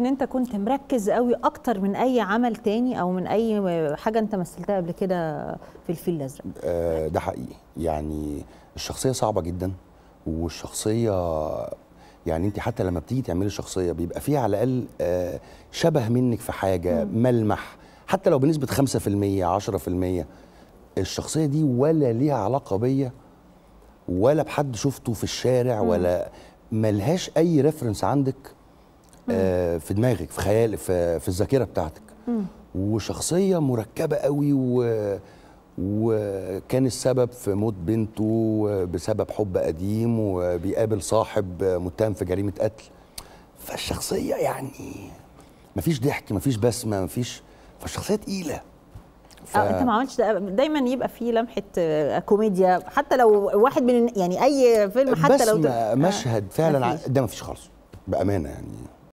ان انت كنت مركز قوي اكتر من اي عمل تاني او من اي حاجه انت مثلتها قبل كده في الفيل الازرق آه ده حقيقي يعني الشخصيه صعبه جدا والشخصيه يعني انت حتى لما بتيجي تعملي شخصيه بيبقى فيها على الاقل آه شبه منك في حاجه مم. ملمح حتى لو بنسبه 5% 10% الشخصيه دي ولا ليها علاقه بيا ولا بحد شفته في الشارع مم. ولا ملهاش اي ريفرنس عندك آه، في دماغك في خيالك في, في الذاكره بتاعتك وشخصيه مركبه قوي و وكان السبب في موت بنته بسبب حب قديم وبيقابل صاحب متهم في جريمه قتل فالشخصيه يعني مفيش ضحك مفيش بسمه مفيش فالشخصيه تقيله آه، ف... اه انت ما عملتش دا دايما يبقى فيه لمحه آه، كوميديا حتى لو واحد من يعني اي فيلم حتى لو بس مشهد فعلا ده مفيش خالص بامانه يعني